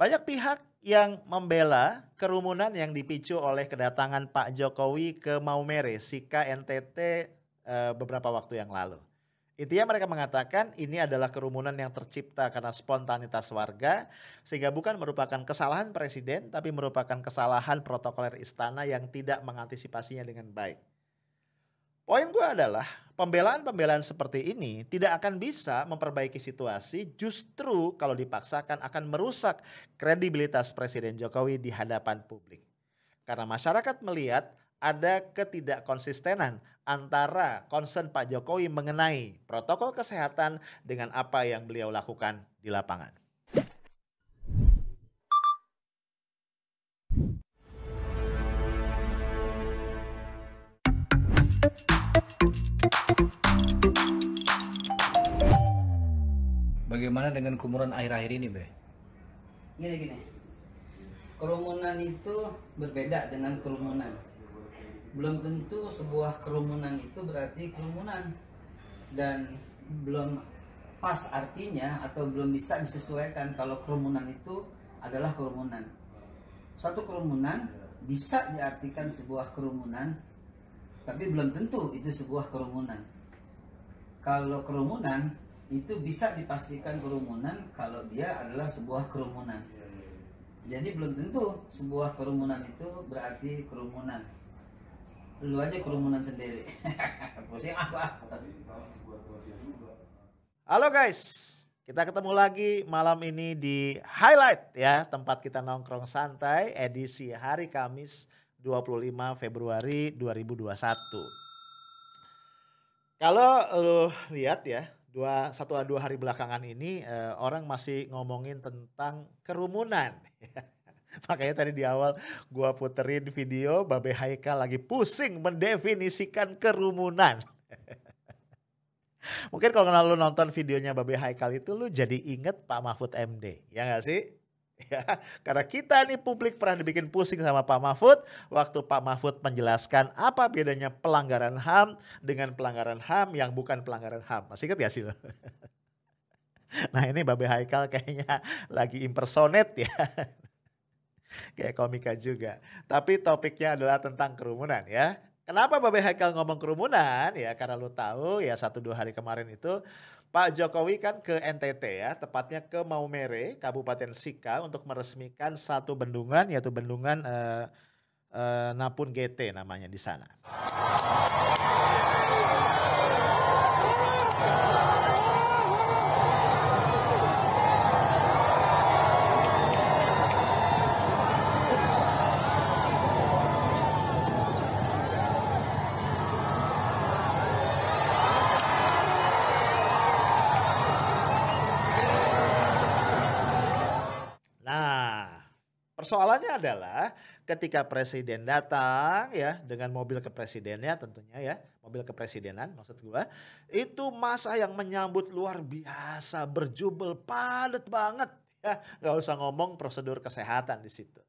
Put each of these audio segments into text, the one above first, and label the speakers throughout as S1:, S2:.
S1: Banyak pihak yang membela kerumunan yang dipicu oleh kedatangan Pak Jokowi ke Maumere, Sika NTT eh, beberapa waktu yang lalu. Intinya mereka mengatakan ini adalah kerumunan yang tercipta karena spontanitas warga sehingga bukan merupakan kesalahan presiden tapi merupakan kesalahan protokoler istana yang tidak mengantisipasinya dengan baik. Poin gue adalah Pembelaan-pembelaan seperti ini tidak akan bisa memperbaiki situasi, justru kalau dipaksakan akan merusak kredibilitas Presiden Jokowi di hadapan publik. Karena masyarakat melihat ada ketidakkonsistenan antara concern Pak Jokowi mengenai protokol kesehatan dengan apa yang beliau lakukan di lapangan.
S2: Bagaimana dengan kumuran akhir-akhir ini, Be? Gini
S1: gini. Kerumunan itu berbeda dengan kerumunan. Belum tentu sebuah kerumunan itu berarti kerumunan dan belum pas artinya atau belum bisa disesuaikan kalau kerumunan itu adalah kerumunan. Satu kerumunan bisa diartikan sebuah kerumunan tapi belum tentu itu sebuah kerumunan. Kalau kerumunan itu bisa dipastikan kerumunan kalau dia adalah sebuah kerumunan. Jadi belum tentu sebuah kerumunan itu berarti kerumunan. Lu aja kerumunan sendiri. Pusing apa? Ah. Halo guys, kita ketemu lagi malam ini di Highlight ya, tempat kita nongkrong santai edisi hari Kamis 25 Februari 2021. Kalau lu lihat ya, dua satu dua hari belakangan ini uh, orang masih ngomongin tentang kerumunan. Makanya tadi di awal gua puterin video Babe Haikal lagi pusing mendefinisikan kerumunan. Mungkin kalau lu nonton videonya Babe Haikal itu lu jadi inget Pak Mahfud MD, ya gak sih? Ya, karena kita ini publik pernah dibikin pusing sama Pak Mahfud waktu Pak Mahfud menjelaskan apa bedanya pelanggaran HAM dengan pelanggaran HAM yang bukan pelanggaran HAM. Masih ingat gak sih Nah ini Babe Haikal kayaknya lagi impersonate ya. Kayak komika juga. Tapi topiknya adalah tentang kerumunan ya. Kenapa Babe Haikal ngomong kerumunan? Ya karena lu tahu ya satu dua hari kemarin itu Pak Jokowi kan ke NTT ya, tepatnya ke Maumere, Kabupaten Sika untuk meresmikan satu bendungan yaitu bendungan eh, eh, Napun GT namanya di sana. adalah ketika presiden datang ya dengan mobil kepresidennya tentunya ya, mobil kepresidenan maksud gua, itu masa yang menyambut luar biasa berjubel padat banget ya, nggak usah ngomong prosedur kesehatan di situ.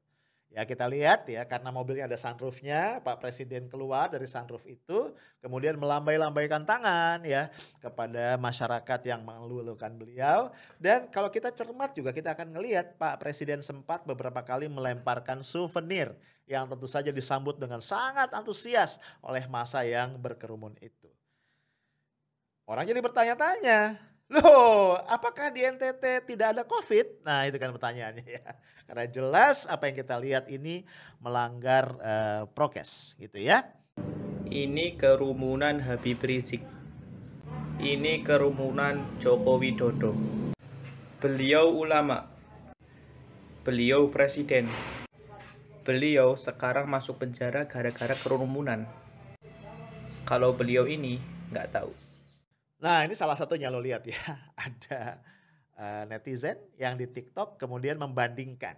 S1: Ya kita lihat ya karena mobilnya ada sunroofnya, Pak Presiden keluar dari sunroof itu, kemudian melambai-lambaikan tangan ya kepada masyarakat yang mengeluh-eluhkan beliau. Dan kalau kita cermat juga kita akan melihat Pak Presiden sempat beberapa kali melemparkan souvenir yang tentu saja disambut dengan sangat antusias oleh masa yang berkerumun itu. Orang jadi bertanya-tanya, Loh, apakah di NTT tidak ada COVID? Nah, itu kan pertanyaannya ya. Karena jelas apa yang kita lihat ini melanggar uh, prokes gitu ya. Ini kerumunan Habib Rizik. Ini kerumunan Joko Widodo. Beliau ulama. Beliau presiden. Beliau sekarang masuk penjara gara-gara kerumunan. Kalau beliau ini nggak tahu. Nah ini salah satunya lo lihat ya, ada uh, netizen yang di TikTok kemudian membandingkan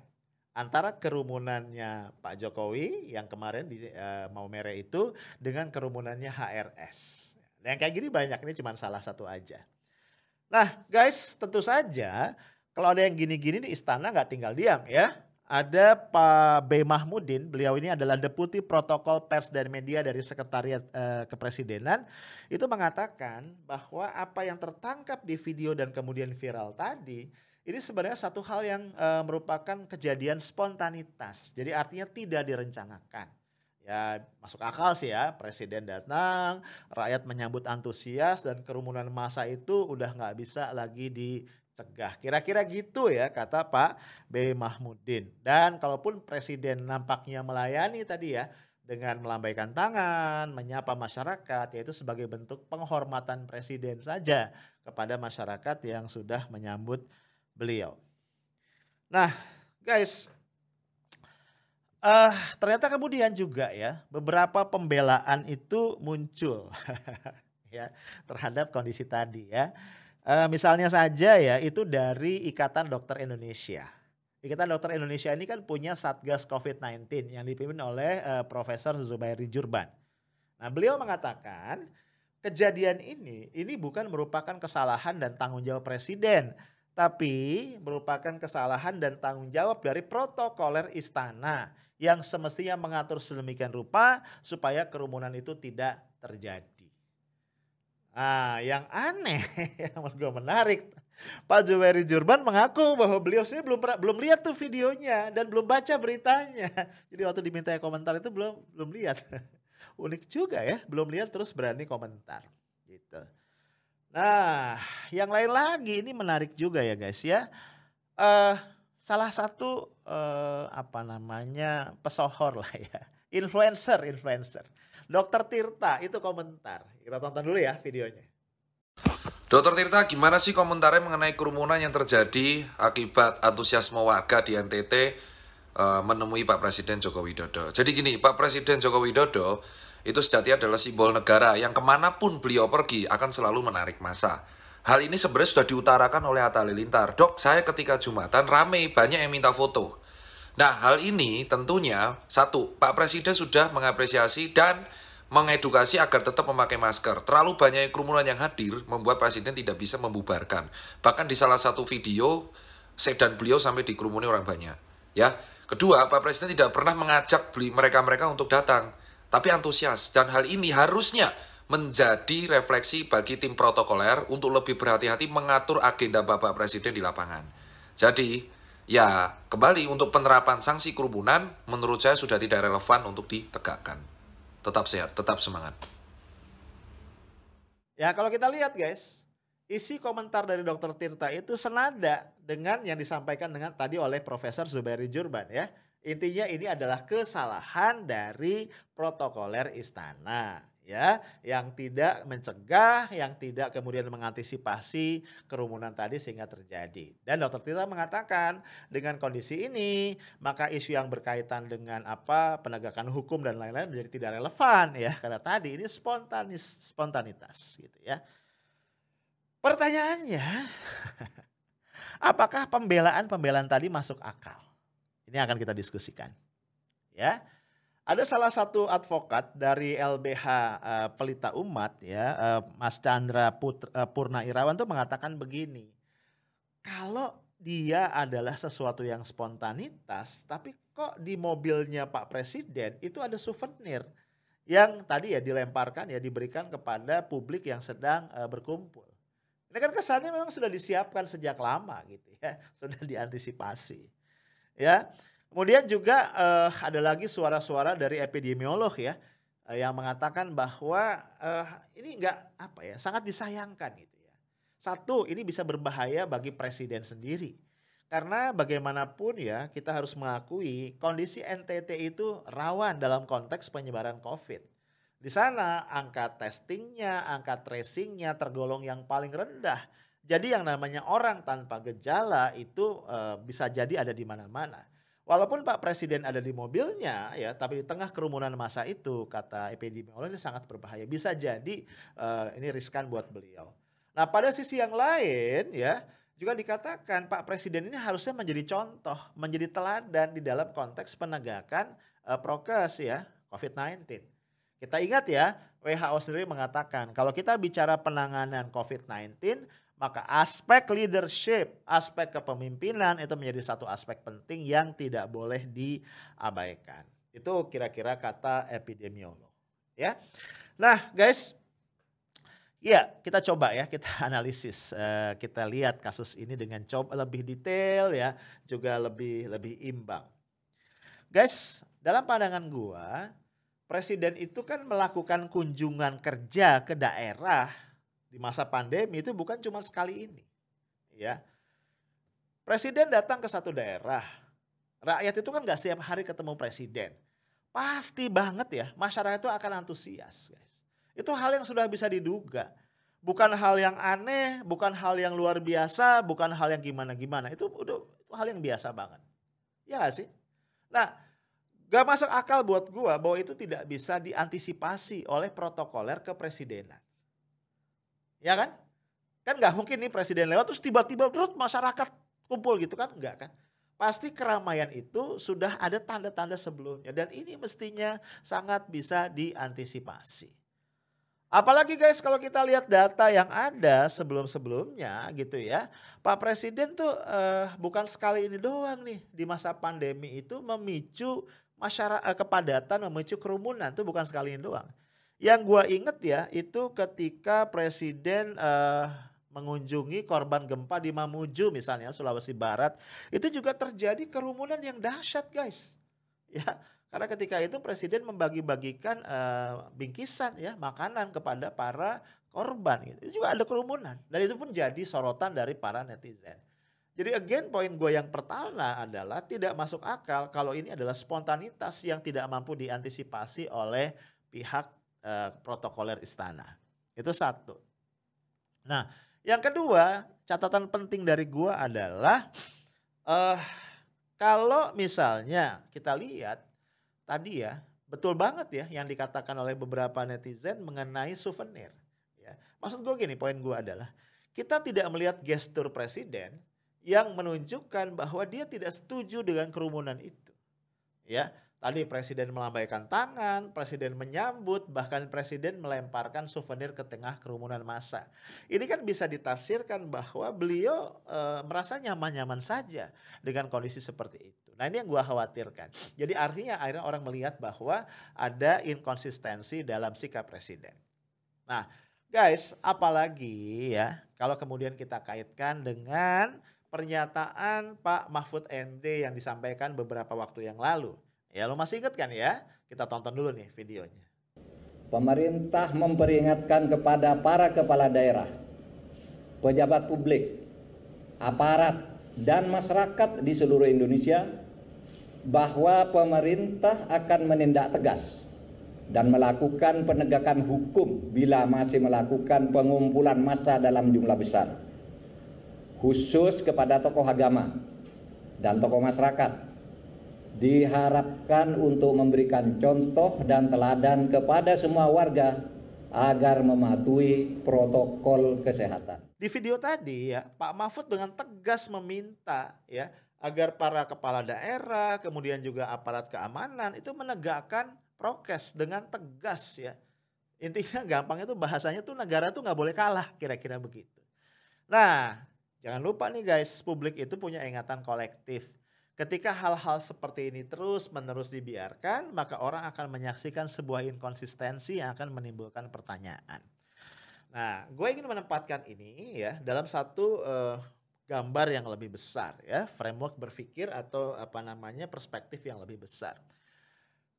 S1: antara kerumunannya Pak Jokowi yang kemarin di uh, Maumere itu dengan kerumunannya HRS. Nah, yang kayak gini banyak, ini cuma salah satu aja. Nah guys tentu saja kalau ada yang gini-gini di istana nggak tinggal diam ya. Ada Pak B. Mahmudin, beliau ini adalah Deputi Protokol Pers dan Media dari Sekretariat e, Kepresidenan, itu mengatakan bahwa apa yang tertangkap di video dan kemudian viral tadi, ini sebenarnya satu hal yang e, merupakan kejadian spontanitas. Jadi artinya tidak direncanakan. Ya masuk akal sih ya, presiden datang, rakyat menyambut antusias dan kerumunan masa itu udah nggak bisa lagi di cegah. Kira-kira gitu ya kata Pak B. Mahmudin. Dan kalaupun Presiden nampaknya melayani tadi ya dengan melambaikan tangan, menyapa masyarakat yaitu sebagai bentuk penghormatan Presiden saja kepada masyarakat yang sudah menyambut beliau. Nah guys, uh, ternyata kemudian juga ya beberapa pembelaan itu muncul ya terhadap kondisi tadi ya Uh, misalnya saja ya itu dari Ikatan Dokter Indonesia. Ikatan Dokter Indonesia ini kan punya Satgas COVID-19 yang dipimpin oleh uh, Profesor Zubairi Jurban. Nah, beliau mengatakan kejadian ini ini bukan merupakan kesalahan dan tanggung jawab presiden, tapi merupakan kesalahan dan tanggung jawab dari protokoler istana yang semestinya mengatur sedemikian rupa supaya kerumunan itu tidak terjadi. Nah, yang aneh, yang menurut gue menarik, Pak Juweri Jurban mengaku bahwa beliau sendiri belum belum lihat tuh videonya dan belum baca beritanya. Jadi waktu diminta komentar itu belum belum lihat. Unik juga ya, belum lihat terus berani komentar gitu. Nah, yang lain lagi ini menarik juga ya guys ya. Uh, salah satu uh, apa namanya pesohor lah ya, influencer, influencer Dokter Tirta itu komentar. Kita tonton dulu ya videonya.
S2: Dokter Tirta, gimana sih komentarnya mengenai kerumunan yang terjadi akibat antusiasme warga di NTT uh, eh, menemui Pak Presiden Joko Widodo? Jadi gini, Pak Presiden Joko Widodo itu sejati adalah simbol negara yang kemanapun beliau pergi akan selalu menarik masa. Hal ini sebenarnya sudah diutarakan oleh Atta Lintar. Dok, saya ketika Jumatan rame, banyak yang minta foto. Nah, hal ini tentunya satu, Pak Presiden sudah mengapresiasi dan mengedukasi agar tetap memakai masker. Terlalu banyak kerumunan yang hadir membuat presiden tidak bisa membubarkan. Bahkan di salah satu video sedan beliau sampai dikerumuni orang banyak. Ya, kedua, Pak Presiden tidak pernah mengajak beli mereka-mereka untuk datang, tapi antusias dan hal ini harusnya menjadi refleksi bagi tim protokoler untuk lebih berhati-hati mengatur agenda Bapak Presiden di lapangan. Jadi, Ya, kembali untuk penerapan sanksi kerumunan, menurut saya sudah tidak relevan untuk ditegakkan. Tetap sehat, tetap semangat.
S1: Ya, kalau kita lihat guys, isi komentar dari Dr. Tirta itu senada dengan yang disampaikan dengan tadi oleh Profesor Zubairi Jurban ya. Intinya ini adalah kesalahan dari protokoler istana ya yang tidak mencegah yang tidak kemudian mengantisipasi kerumunan tadi sehingga terjadi dan dokter Tita mengatakan dengan kondisi ini maka isu yang berkaitan dengan apa penegakan hukum dan lain-lain menjadi tidak relevan ya karena tadi ini spontanis spontanitas gitu ya pertanyaannya apakah pembelaan pembelaan tadi masuk akal ini akan kita diskusikan ya ada salah satu advokat dari LBH uh, eh, Pelita Umat ya, uh, Mas Chandra Putra, uh, Purna Irawan tuh mengatakan begini. Kalau dia adalah sesuatu yang spontanitas, tapi kok di mobilnya Pak Presiden itu ada souvenir yang tadi ya dilemparkan ya diberikan kepada publik yang sedang uh, berkumpul. Ini kan kesannya memang sudah disiapkan sejak lama gitu ya, sudah diantisipasi. Ya. Kemudian juga uh, ada lagi suara-suara dari epidemiolog ya uh, yang mengatakan bahwa uh, ini enggak apa ya sangat disayangkan gitu ya. Satu, ini bisa berbahaya bagi presiden sendiri. Karena bagaimanapun ya kita harus mengakui kondisi NTT itu rawan dalam konteks penyebaran COVID. Di sana angka testingnya, angka tracingnya tergolong yang paling rendah. Jadi yang namanya orang tanpa gejala itu uh, bisa jadi ada di mana-mana. Walaupun Pak Presiden ada di mobilnya ya, tapi di tengah kerumunan masa itu kata epidemiolog ini sangat berbahaya. Bisa jadi uh, ini riskan buat beliau. Nah, pada sisi yang lain ya, juga dikatakan Pak Presiden ini harusnya menjadi contoh, menjadi teladan di dalam konteks penegakan uh, prokes ya, COVID-19. Kita ingat ya, WHO sendiri mengatakan kalau kita bicara penanganan COVID-19 maka aspek leadership, aspek kepemimpinan itu menjadi satu aspek penting yang tidak boleh diabaikan. Itu kira-kira kata epidemiolog, ya. Nah, guys, ya kita coba ya, kita analisis, eh, kita lihat kasus ini dengan coba lebih detail ya, juga lebih lebih imbang. Guys, dalam pandangan gua, presiden itu kan melakukan kunjungan kerja ke daerah di masa pandemi itu bukan cuma sekali ini. Ya. Presiden datang ke satu daerah. Rakyat itu kan gak setiap hari ketemu presiden. Pasti banget ya, masyarakat itu akan antusias, guys. Itu hal yang sudah bisa diduga. Bukan hal yang aneh, bukan hal yang luar biasa, bukan hal yang gimana-gimana. Itu udah itu hal yang biasa banget. Ya gak sih? Nah, gak masuk akal buat gua bahwa itu tidak bisa diantisipasi oleh protokoler kepresidenan ya kan? Kan nggak mungkin nih presiden lewat terus tiba-tiba berut masyarakat kumpul gitu kan? Nggak kan? Pasti keramaian itu sudah ada tanda-tanda sebelumnya dan ini mestinya sangat bisa diantisipasi. Apalagi guys kalau kita lihat data yang ada sebelum-sebelumnya gitu ya. Pak Presiden tuh eh, bukan sekali ini doang nih di masa pandemi itu memicu masyarakat eh, kepadatan memicu kerumunan tuh bukan sekali ini doang. Yang gue inget ya itu ketika presiden uh, mengunjungi korban gempa di Mamuju misalnya Sulawesi Barat itu juga terjadi kerumunan yang dahsyat guys ya karena ketika itu presiden membagi-bagikan uh, bingkisan ya makanan kepada para korban gitu. itu juga ada kerumunan dan itu pun jadi sorotan dari para netizen jadi again poin gue yang pertama adalah tidak masuk akal kalau ini adalah spontanitas yang tidak mampu diantisipasi oleh pihak Eh, protokoler istana. Itu satu. Nah, yang kedua, catatan penting dari gua adalah uh, kalau misalnya kita lihat tadi ya, betul banget ya yang dikatakan oleh beberapa netizen mengenai souvenir. Ya. Maksud gue gini, poin gua adalah kita tidak melihat gestur presiden yang menunjukkan bahwa dia tidak setuju dengan kerumunan itu. Ya, Tadi presiden melambaikan tangan, presiden menyambut, bahkan presiden melemparkan souvenir ke tengah kerumunan massa. Ini kan bisa ditafsirkan bahwa beliau e, merasa nyaman-nyaman saja dengan kondisi seperti itu. Nah ini yang gua khawatirkan. Jadi artinya akhirnya orang melihat bahwa ada inkonsistensi dalam sikap presiden. Nah guys, apalagi ya kalau kemudian kita kaitkan dengan pernyataan Pak Mahfud MD yang disampaikan beberapa waktu yang lalu Ya lo masih inget kan ya? Kita tonton dulu nih videonya. Pemerintah memperingatkan kepada para kepala daerah, pejabat publik, aparat, dan masyarakat di seluruh Indonesia bahwa pemerintah akan menindak tegas dan melakukan penegakan hukum bila masih melakukan pengumpulan massa dalam jumlah besar, khusus kepada tokoh agama dan tokoh masyarakat diharapkan untuk memberikan contoh dan teladan kepada semua warga agar mematuhi protokol kesehatan. Di video tadi ya, Pak Mahfud dengan tegas meminta ya agar para kepala daerah, kemudian juga aparat keamanan itu menegakkan prokes dengan tegas ya. Intinya gampang itu bahasanya tuh negara tuh nggak boleh kalah kira-kira begitu. Nah, jangan lupa nih guys, publik itu punya ingatan kolektif Ketika hal-hal seperti ini terus-menerus dibiarkan, maka orang akan menyaksikan sebuah inkonsistensi yang akan menimbulkan pertanyaan. Nah, gue ingin menempatkan ini ya dalam satu uh, gambar yang lebih besar ya, framework berpikir atau apa namanya perspektif yang lebih besar.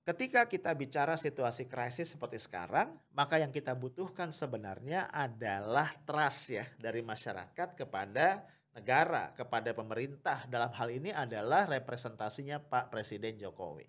S1: Ketika kita bicara situasi krisis seperti sekarang, maka yang kita butuhkan sebenarnya adalah trust ya dari masyarakat kepada negara kepada pemerintah dalam hal ini adalah representasinya Pak Presiden Jokowi.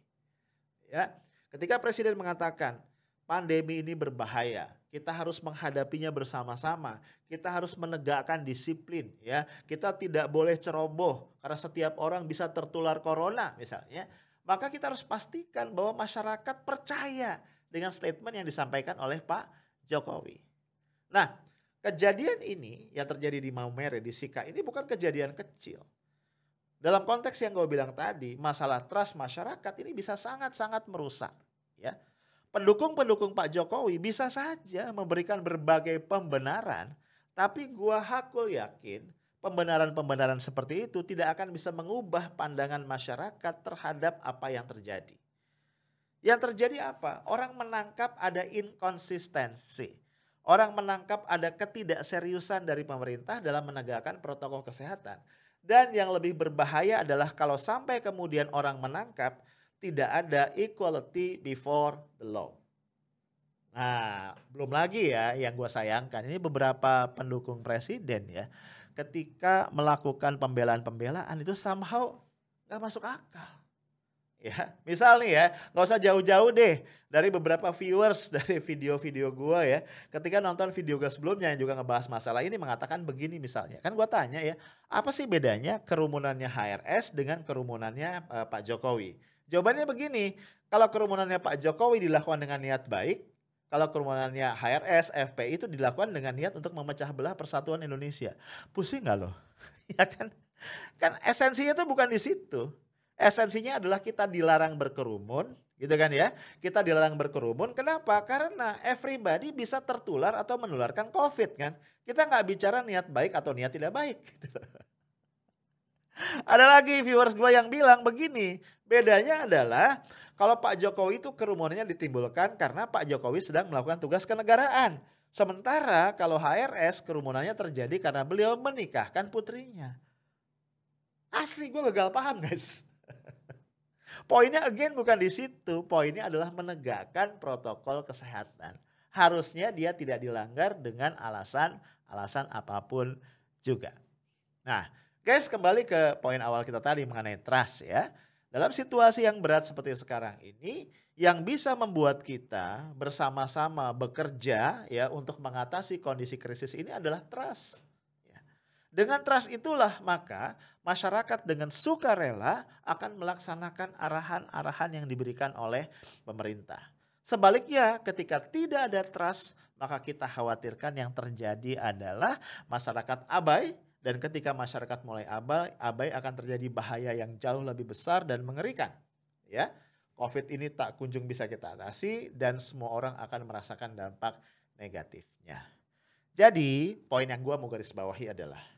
S1: Ya, ketika presiden mengatakan pandemi ini berbahaya, kita harus menghadapinya bersama-sama. Kita harus menegakkan disiplin ya. Kita tidak boleh ceroboh karena setiap orang bisa tertular corona misalnya. Ya, maka kita harus pastikan bahwa masyarakat percaya dengan statement yang disampaikan oleh Pak Jokowi. Nah, Kejadian ini yang terjadi di Maumere, di Sika ini bukan kejadian kecil. Dalam konteks yang gue bilang tadi, masalah trust masyarakat ini bisa sangat-sangat merusak. Ya, pendukung-pendukung Pak Jokowi bisa saja memberikan berbagai pembenaran, tapi gue hakul yakin pembenaran-pembenaran seperti itu tidak akan bisa mengubah pandangan masyarakat terhadap apa yang terjadi. Yang terjadi apa? Orang menangkap ada inkonsistensi. Orang menangkap ada ketidakseriusan dari pemerintah dalam menegakkan protokol kesehatan. Dan yang lebih berbahaya adalah kalau sampai kemudian orang menangkap tidak ada equality before the law. Nah, belum lagi ya yang gue sayangkan. Ini beberapa pendukung presiden ya. Ketika melakukan pembelaan-pembelaan itu somehow gak masuk akal ya misal nih ya nggak usah jauh-jauh deh dari beberapa viewers dari video-video gue ya ketika nonton video gue sebelumnya yang juga ngebahas masalah ini mengatakan begini misalnya kan gue tanya ya apa sih bedanya kerumunannya HRS dengan kerumunannya uh, Pak Jokowi jawabannya begini kalau kerumunannya Pak Jokowi dilakukan dengan niat baik kalau kerumunannya HRS FPI itu dilakukan dengan niat untuk memecah belah persatuan Indonesia pusing nggak loh ya kan kan esensinya tuh bukan di situ Esensinya adalah kita dilarang berkerumun, gitu kan ya. Kita dilarang berkerumun. Kenapa? Karena everybody bisa tertular atau menularkan COVID kan. Kita nggak bicara niat baik atau niat tidak baik. Gitu. Ada lagi viewers gue yang bilang begini, bedanya adalah kalau Pak Jokowi itu kerumunannya ditimbulkan karena Pak Jokowi sedang melakukan tugas kenegaraan. Sementara kalau HRS kerumunannya terjadi karena beliau menikahkan putrinya. Asli gue gagal paham guys. Poinnya again bukan di situ, poinnya adalah menegakkan protokol kesehatan. Harusnya dia tidak dilanggar dengan alasan-alasan apapun juga. Nah, guys kembali ke poin awal kita tadi mengenai trust ya. Dalam situasi yang berat seperti sekarang ini, yang bisa membuat kita bersama-sama bekerja ya untuk mengatasi kondisi krisis ini adalah trust. Dengan trust itulah maka masyarakat dengan sukarela akan melaksanakan arahan-arahan yang diberikan oleh pemerintah. Sebaliknya ketika tidak ada trust maka kita khawatirkan yang terjadi adalah masyarakat abai dan ketika masyarakat mulai abai, abai akan terjadi bahaya yang jauh lebih besar dan mengerikan. Ya, COVID ini tak kunjung bisa kita atasi dan semua orang akan merasakan dampak negatifnya. Jadi poin yang gue mau garis bawahi adalah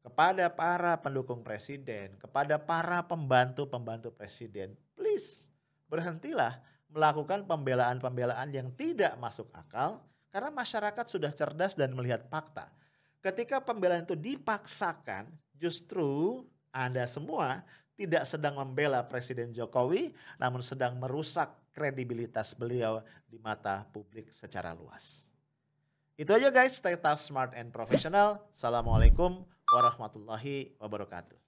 S1: kepada para pendukung presiden, kepada para pembantu-pembantu presiden, please berhentilah melakukan pembelaan-pembelaan yang tidak masuk akal karena masyarakat sudah cerdas dan melihat fakta. Ketika pembelaan itu dipaksakan, justru Anda semua tidak sedang membela Presiden Jokowi, namun sedang merusak kredibilitas beliau di mata publik secara luas. Itu aja guys, stay tough, smart, and professional. Assalamualaikum warahmatullahi wabarakatuh.